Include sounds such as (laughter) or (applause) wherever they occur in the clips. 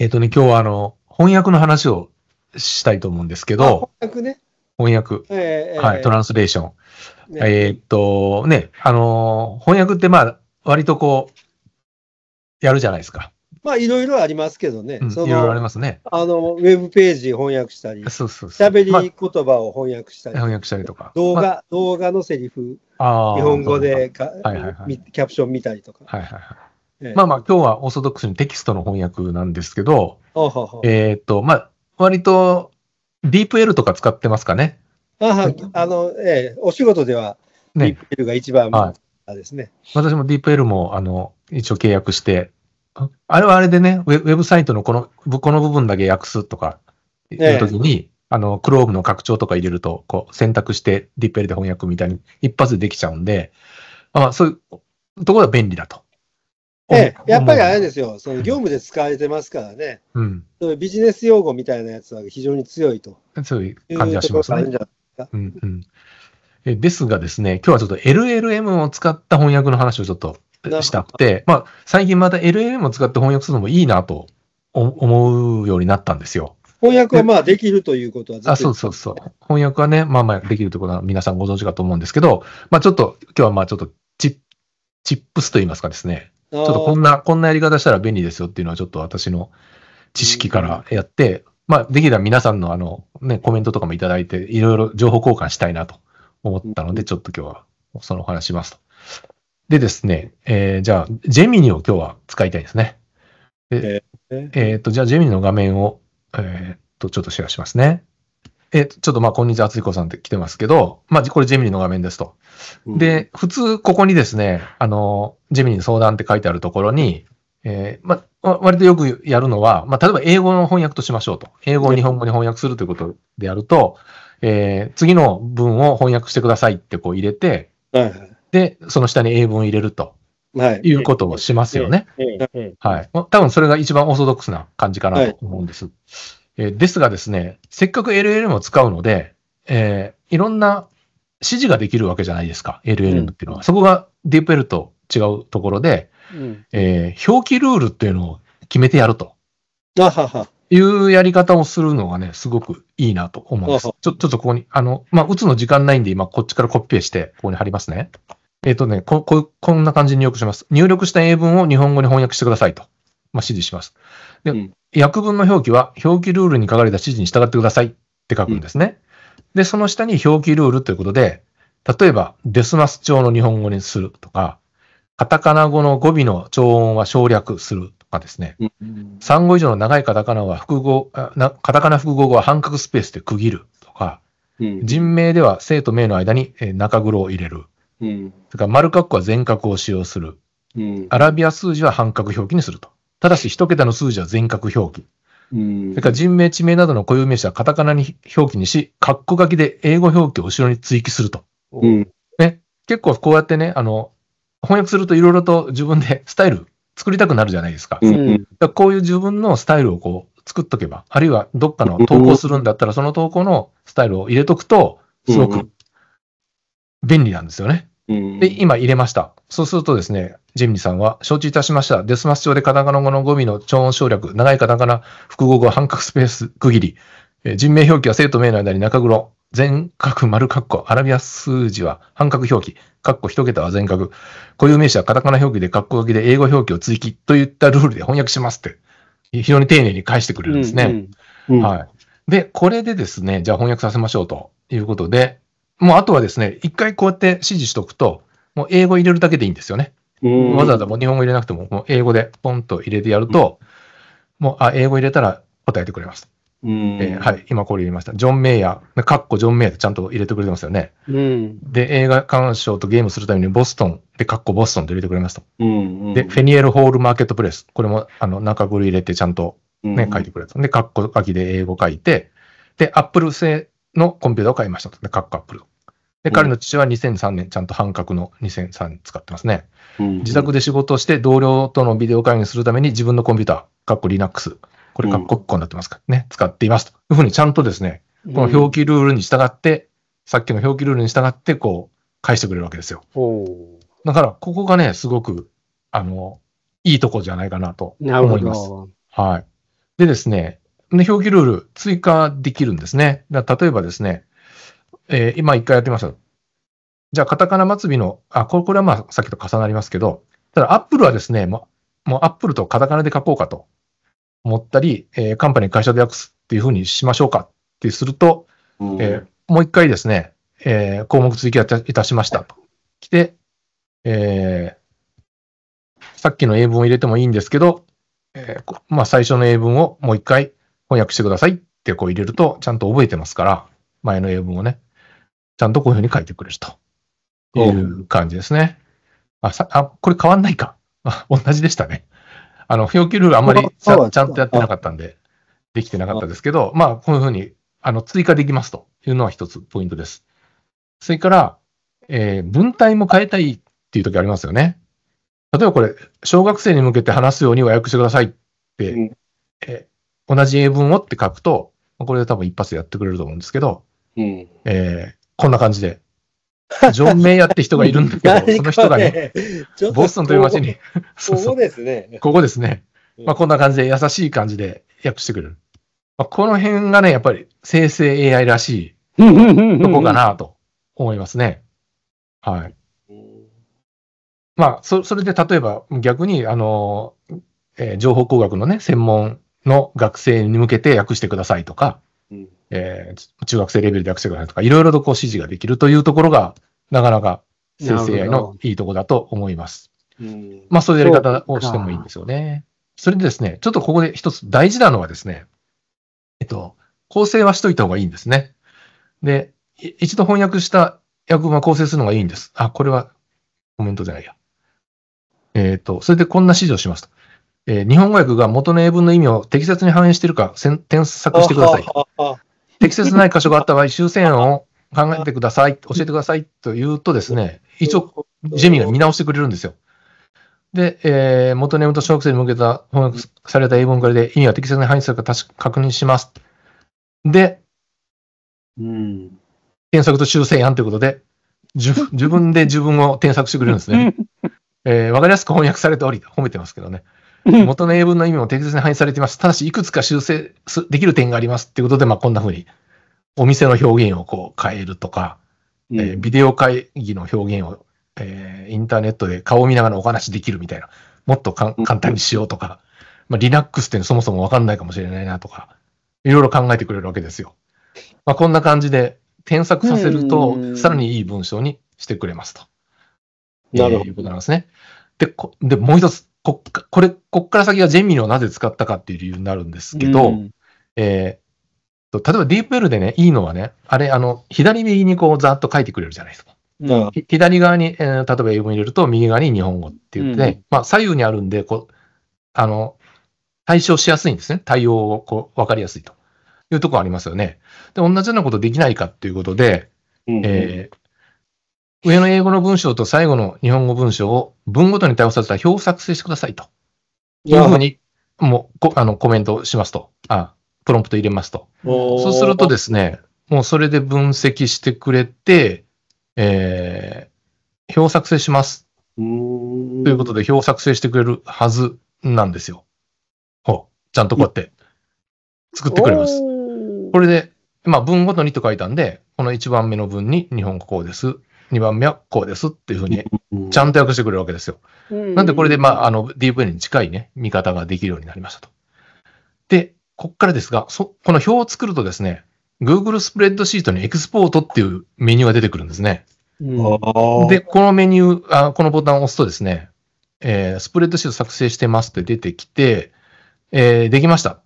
えっ、ー、とね、今日はあの、翻訳の話をしたいと思うんですけど、翻訳ね。翻訳。えー、はい、トランスレーション。ね、えっと、ね、あのー、翻訳ってまあ、割とこう、やるじゃないですか。まあ、いろいろありますけどね。うん、いろいろありますね。あの、ウェブページ翻訳したり、そうそうそう喋り言葉を翻訳したり、ま翻訳したりとか。動画、ま動画のセリフ、日本語でか、はいはい、キャプション見たりとか。はいはいはいええ、まあまあ、今日はオーソドックスにテキストの翻訳なんですけど、えっ、ー、と、まあ、割と、ディープ L とか使ってますかね。ああの、ええ、お仕事では、ディープ L が一番、ですね、私もディープ L も、あの、一応契約して、あれはあれでね、ウェブサイトのこの、この部分だけ訳すとか、いうときに、ええ、あの、Chrome の拡張とか入れると、こう、選択して、ディープルで翻訳みたいに一発でできちゃうんで、まあ、そういうところは便利だと。ええ、やっぱりあれですよ、その業務で使われてますからね、うん、ビジネス用語みたいなやつは非常に強いと。強い感じがしますね。うんうんえですがですね、今日はちょっと LLM を使った翻訳の話をちょっとしたくて、まあ、最近また LLM を使って翻訳するのもいいなと思うようになったんですよ。翻訳はまあできるということはあそうそうそう。翻訳はね、まあまあできるということは皆さんご存知かと思うんですけど、まあちょっと、今日はまあちょっとチップスといいますかですね、ちょっとこんな、こんなやり方したら便利ですよっていうのはちょっと私の知識からやって、まあ、できたら皆さんのあの、ね、コメントとかもいただいて、いろいろ情報交換したいなと思ったので、ちょっと今日はそのお話しますと。でですね、えー、じゃあ、ジェミニを今日は使いたいですね。でえっ、と、じゃあ、ジェミニの画面を、えっ、と、ちょっとシェアしますね。え、ちょっとまあ、こんにちは、厚彦さんって来てますけど、まあ、これジェミニの画面ですと。うん、で、普通、ここにですね、あの、ジェミニ相談って書いてあるところに、えー、まあ、割とよくやるのは、まあ、例えば英語の翻訳としましょうと。英語を日本語に翻訳するということでやると、えー、次の文を翻訳してくださいってこう入れて、はいで、その下に英文を入れると。はい、いうことをしますよね。はい。多分それが一番オーソドックスな感じかなと思うんです。えですがですね、せっかく LLM を使うので、えー、いろんな指示ができるわけじゃないですか、LLM っていうのは。うん、そこが DeepL と違うところで、うん、えー、表記ルールっていうのを決めてやると。いうやり方をするのがね、すごくいいなと思うんです。ちょ、ちょっとここに、あの、まあ、打つの時間ないんで、今こっちからコピペして、ここに貼りますね。えっ、ー、とねこ、こ、こんな感じに入力します。入力した英文を日本語に翻訳してくださいと、まあ、指示します。で、うん、訳文の表記は、表記ルールに書かれた指示に従ってくださいって書くんですね。うん、で、その下に表記ルールということで、例えば、デスマス調の日本語にするとか、カタカナ語の語尾の調音は省略するとかですね、うん、3語以上の長いカタカナは複合、カタカナ複合語は半角スペースで区切るとか、うん、人名では生と名の間に中黒を入れる。うん、それから丸括弧は全角を使用する。アラビア数字は半角表記にすると。ただし一桁の数字は全角表記。それから人名、地名などの固有名詞はカタカナに表記にし、カッコ書きで英語表記を後ろに追記すると。うん、ね、結構こうやってね、あの、翻訳するといろいろと自分で (laughs) スタイル作りたくなるじゃないですか。うん、かこういう自分のスタイルをこう作っとけば、あるいはどっかの投稿するんだったら、その投稿のスタイルを入れとくと、すごく便利なんですよね。で、今入れました。そうするとですね、ジェミニさんは、承知いたしました。デスマス調でカタカナ語の語尾の超音省略、長いカタカナ複合語半角スペース区切り、え人名表記は生と名の間に中黒、全角丸括弧、アラビア数字は半角表記、括弧一桁は全角、固有名詞はカタカナ表記で括弧書きで英語表記を追記といったルールで翻訳しますって、非常に丁寧に返してくれるんですね。うんうんうん、はい。で、これでですね、じゃあ翻訳させましょうということで、もうあとはですね、一回こうやって指示しとくと、もう英語入れるだけでいいんですよね。わざわざもう日本語入れなくても、もう英語でポンと入れてやると、うん、もう、あ、英語入れたら答えてくれます。えー、はい、今これ入れました。ジョン・メイヤー、カッコジョン・メイヤーちゃんと入れてくれてますよね。うん、で、映画鑑賞とゲームするためにボストン、で、カッコボストンで入れてくれますと。うんうん、で、フェニエル・ホール・マーケットプレス、これもあの中古入れてちゃんとね、書いてくれた。で、カッコ書きで英語書いて、で、アップル製のコンピューターを買いましたと、ね、各カップル。で、彼の父は2003年、ちゃんと半角の2003年使ってますね。自宅で仕事をして、同僚とのビデオ会議するために自分のコンピューター、かっこ Linux、これかっこっこになってますからね、使っていますというふうにちゃんとですね、この表記ルールに従って、さっきの表記ルールに従って、こう、返してくれるわけですよ。だから、ここがね、すごく、あの、いいとこじゃないかなと思います。なるほど。はい。でですね、の表記ルール追加できるんですね。例えばですね、えー、今一回やってみましう。じゃあ、カタカナ末尾の、あ、これはまあ、さっきと重なりますけど、ただ、アップルはですね、もう、もうアップルとカタカナで書こうかと思ったり、えー、カンパニー会社で訳すっていうふうにしましょうかってすると、うん、えー、もう一回ですね、えー、項目追加いたしましたと。来て、えー、さっきの英文を入れてもいいんですけど、えー、まあ、最初の英文をもう一回、翻訳してくださいってこう入れると、ちゃんと覚えてますから、前の英文をね、ちゃんとこういうふうに書いてくれるという感じですね。あ、さあ、これ変わんないか。あ、同じでしたね。あの、表記ルールあんまりちゃんとやってなかったんで、できてなかったですけど、まあ、こういうふうに、あの、追加できますというのは一つポイントです。それから、えー、文体も変えたいっていう時ありますよね。例えばこれ、小学生に向けて話すように和訳してくださいって、うん、え同じ英文をって書くと、これで多分一発でやってくれると思うんですけど、うん、えー、こんな感じで。ジョン・メイヤって人がいるんだけど、(laughs) その人がね、ボストンという街にそうここですね。ここですね。まあ、こんな感じで優しい感じで訳してくれる。まあ、この辺がね、やっぱり生成 AI らしいとこかなと思いますね。はい。まあ、そそれで例えば逆に、あの、えー、情報工学のね、専門の学生に向けて訳してくださいとか、うん、えー、中学生レベルで訳してくださいとか、いろいろとこう指示ができるというところが、なかなか生成 AI のいいところだと思います。うん、まあ、そういうやり方をしてもいいんですよね。それでですね、ちょっとここで一つ大事なのはですね、えっと、構成はしといた方がいいんですね。で、一度翻訳した訳文は構成するのがいいんです。あ、これはコメントじゃないや。えっ、ー、と、それでこんな指示をしますと。えー、日本語訳が元の英文の意味を適切に反映しているか添削してください。適切ない箇所があった場合、(laughs) 修正案を考えてください、教えてくださいと言うとですね、一応、ジェミが見直してくれるんですよ。で、えー、元の英文と小学生に向けた翻訳された英文からで意味は適切に反映するか確認します。で、うん、添削と修正案ということで、自分で自分を添削してくれるんですね。(laughs) えー、かりやすく翻訳されており、褒めてますけどね。元の英文の意味も適切に反映されています。ただし、いくつか修正できる点がありますっていうことで、まあ、こんなふうに、お店の表現をこう変えるとか、うん、えー、ビデオ会議の表現を、えー、インターネットで顔を見ながらお話できるみたいな、もっと簡単にしようとか、まあ、Linux ってそもそもわかんないかもしれないなとか、いろいろ考えてくれるわけですよ。まあ、こんな感じで、添削させると、さらにいい文章にしてくれますと。なるほど。いうことなんですね。で、でもう一つ、ここれ、こっから先はジェミニをなぜ使ったかっていう理由になるんですけど、うん、えー、例えばディープルでね、いいのはね、あれ、あの、左右にこうざっと書いてくれるじゃないですか。うん、左側に、えー、例えば英語入れると、右側に日本語って言って、ねうん、まあ、左右にあるんで、こう、あの、対象しやすいんですね。対応をこう、わかりやすいというところありますよね。で、同じようなことできないかっていうことで、うん、えー、上の英語の文章と最後の日本語文章を文ごとに対応させた表を作成してくださいと。いうふうに、もうあの、コメントしますと。あプロンプト入れますと。そうするとですね、もうそれで分析してくれて、えー、表を作成します。ということで、表を作成してくれるはずなんですよ。ほちゃんとこうやって作ってくれます。これで、まあ、文ごとにと書いたんで、この一番目の文に日本語こうです。2番目はこうですっていうふうに、ちゃんと訳してくれるわけですよ。なんでこれで、まあ、あの、DV に近いね、見方ができるようになりましたと。で、こっからですが、そこの表を作るとですね、Google スプレッドシートにエクスポートっていうメニューが出てくるんですね。で、このメニューあ、このボタンを押すとですね、えー、スプレッドシート作成してますって出てきて、えー、できました。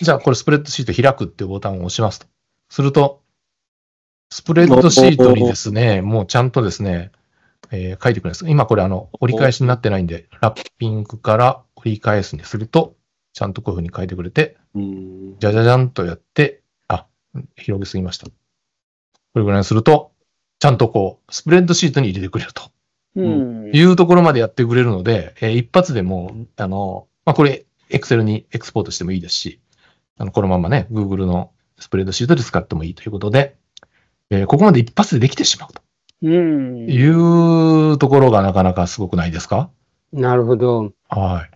じゃあ、これスプレッドシート開くっていうボタンを押しますと。すると、スプレッドシートにですね、もうちゃんとですね、えー、書いてくれます。今これあの、折り返しになってないんで、ラッピングから折り返すにすると、ちゃんとこういうふうに書いてくれて、じゃじゃじゃんとやって、あ、広げすぎました。これぐらいにすると、ちゃんとこう、スプレッドシートに入れてくれると。うん、いうところまでやってくれるので、えー、一発でもう、あの、まあ、これ、Excel にエクスポートしてもいいですし、あの、このままね、Google のスプレッドシートで使ってもいいということで、えー、ここまで一発でできてしまうと。うん。いうところがなかなかすごくないですかなるほど。は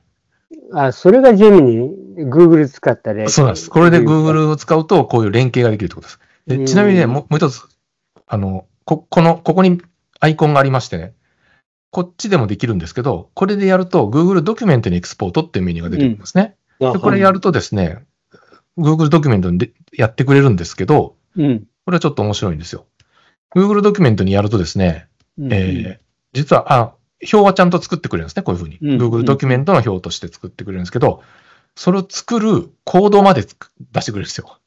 い。あ、それがジェミニ ?Google 使った例。そうなんです。これで Google を使うと、こういう連携ができるってことです。でちなみにね、もう一つ、あの、こ、この、ここにアイコンがありましてね、こっちでもできるんですけど、これでやると Google ドキュメントにエクスポートっていうメニューが出てくるんですね。うん、でこれやるとですね、Google ドキュメントにやってくれるんですけど、うん、これはちょっと面白いんですよ。Google ドキュメントにやるとですね、うんうん、えー、実は、あ、表はちゃんと作ってくれるんですね、こういうふうに。Google ドキュメントの表として作ってくれるんですけど、それを作るコードまで出してくれるんですよ。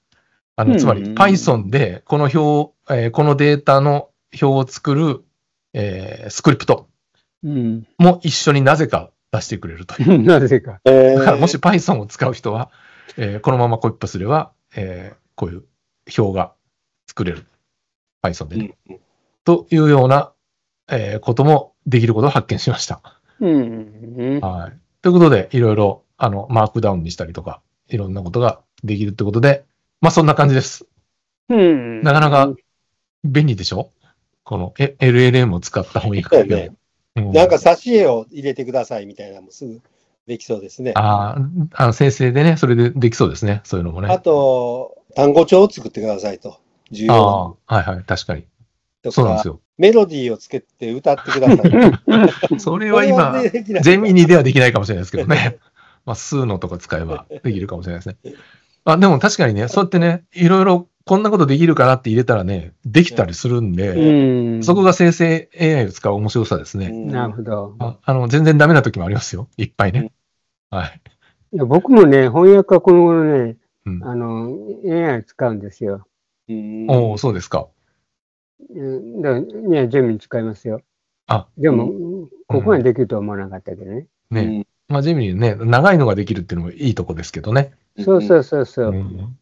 あのつまり Python でこの表、えー、このデータの表を作る、えー、スクリプトも一緒になぜか出してくれるという。(laughs) なぜか。だからもし Python を使う人は、えー、このままコイップすれば、えー、こういう表が作れる。Python でね。うんうん、というような、えー、こともできることを発見しました。うん、うん、はい。ということで、いろいろ、あの、マークダウンにしたりとか、いろんなことができるってことで、まあそんな感じです。うん。なかなか便利でしょこの LLM を使った翻訳が、ね、うん。なんか挿絵を入れてくださいみたいなのもすぐできそうですね。ああ、先生でね、それでできそうですね。そういうのもね。あと、単語帳を作ってくださいと。重要ああ、はいはい、確かに。そうなんですよ。メロディーをつけて歌ってください。(laughs) それは今、ゼミにではできないかもしれないですけどね。(laughs) まあ、数のとか使えばできるかもしれないですね。あでも確かにね、そうやってね、いろいろこんなことできるかなって入れたらね、できたりするんで、うん、そこが生成 AI を使う面白さですね。なるほどあ。あの、全然ダメな時もありますよ。いっぱいね。うん、はい。いや僕もね、翻訳はこの頃ね、あの、AI 使うんですよ。おお、そうですか。うんだにはジェミ使いますよ。あ、でも、ここまでできるとは思わなかったけどね。ね、うんまあ、ジェミニね、長いのができるっていうのもいいとこですけどね。そうそうそうそう。うん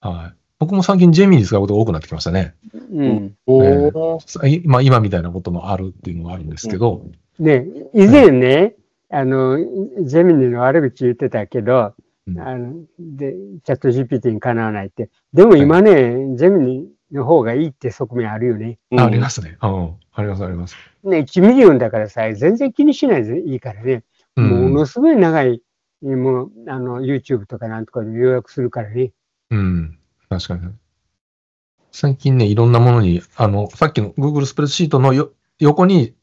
はい。僕も最近ジェミニ使うことが多くなってきましたね。うん。えおまあ、今みたいなこともあるっていうのはあるんですけど、ね、以前ね、あの、ジェミニの悪口言ってたけど、あので、チャット GPT にかなわないって。でも今ね、ジェミニの方がいいって側面あるよね。ありますね。うん、ありますあります。ね、1ミリオンだからさ、全然気にしないでいいからね。ものすごい長い、もう、あの、YouTube とかなんとかで予約するからね。うん、確かに。最近ね、いろんなものに、あの、さっきの Google スプレッドシートのよ横に、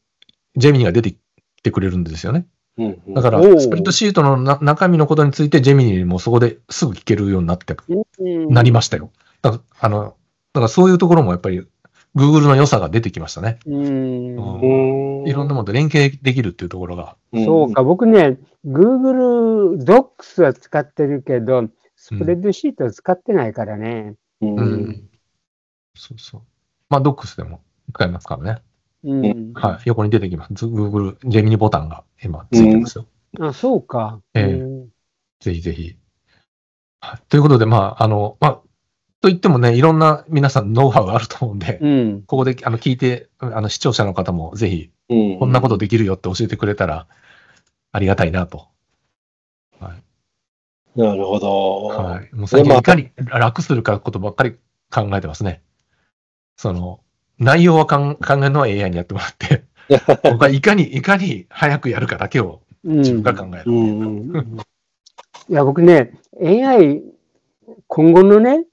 ジェミニが出てきてくれるんですよね。だから、スプレッドシートの中身のことについて、ジェミニもそこですぐ聞けるようになって、なりましたよ。だから、あの、だからそういうところもやっぱり、Google の良さが出てきましたね。いろんなものと連携できるっていうところが。そうか、僕ね、Google Docs は使ってるけど、スプレッドシートは使ってないからね。うん。そうそう。まあ、Docs でも使いますからね。はい、横に出てきます。Google、ジェミニボタンが今ついてますよ。あ、そうか。えー、ぜひぜひ。ということで、まあ、あの、まあ、と言ってもね、いろんな皆さんノウハウがあると思うんで、うん、ここであの聞いて、あの視聴者の方もぜひ、こんなことできるよって教えてくれたらありがたいなと。はい、なるほど。はい。もう最近いかに楽するかことばっかり考えてますね。その、内容は考えるのは AI にやってもらって、(laughs) 僕はいかに、いかに早くやるかだけを自分が考える。うんうん、いや、僕ね、AI、今後のね、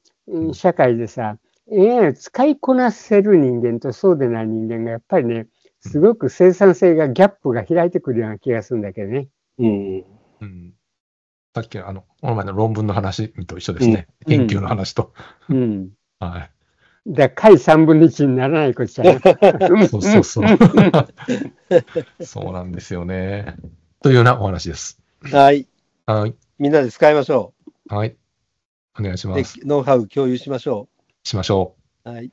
社会でさ、AI を使いこなせる人間とそうでない人間がやっぱりね、すごく生産性が、ギャップが開いてくるような気がするんだけどね。うん。うん、さっきあの、この前の論文の話と一緒ですね。研究の話と。うん。はい。で、い三分の一にならないことじゃない。(laughs) そうそうそう。(laughs) そうなんですよね。というようなお話です。はい。はい。みんなで使いましょう。はい。お願いします。ノウハウ共有しましょう。しましょう。はい。